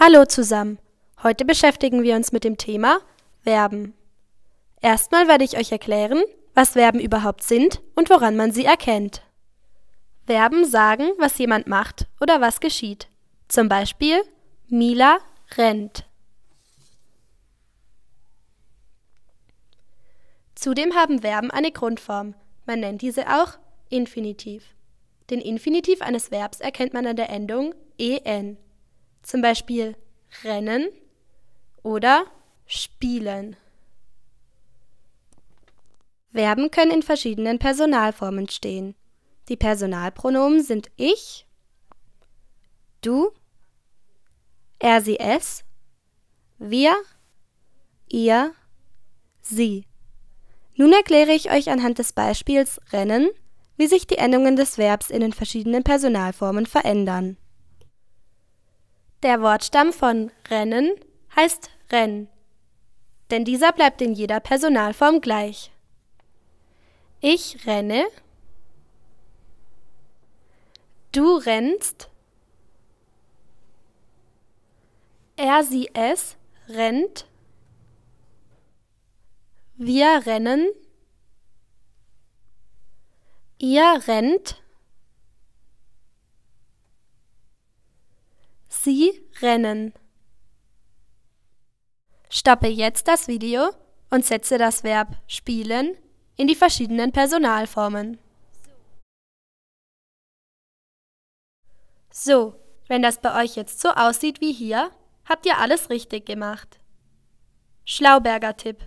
Hallo zusammen. Heute beschäftigen wir uns mit dem Thema Verben. Erstmal werde ich euch erklären, was Verben überhaupt sind und woran man sie erkennt. Verben sagen, was jemand macht oder was geschieht. Zum Beispiel Mila rennt. Zudem haben Verben eine Grundform. Man nennt diese auch Infinitiv. Den Infinitiv eines Verbs erkennt man an der Endung en. Zum Beispiel rennen oder spielen. Verben können in verschiedenen Personalformen stehen. Die Personalpronomen sind ich, du, er, sie, es, wir, ihr, sie. Nun erkläre ich euch anhand des Beispiels Rennen, wie sich die Endungen des Verbs in den verschiedenen Personalformen verändern. Der Wortstamm von rennen heißt renn, denn dieser bleibt in jeder Personalform gleich. Ich renne, du rennst, er, sie, es rennt, wir rennen, ihr rennt, Sie rennen. Stoppe jetzt das Video und setze das Verb spielen in die verschiedenen Personalformen. So, wenn das bei euch jetzt so aussieht wie hier, habt ihr alles richtig gemacht. Schlauberger Tipp.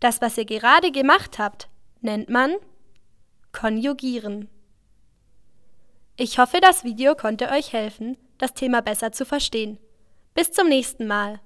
Das, was ihr gerade gemacht habt, nennt man konjugieren. Ich hoffe, das Video konnte euch helfen das Thema besser zu verstehen. Bis zum nächsten Mal.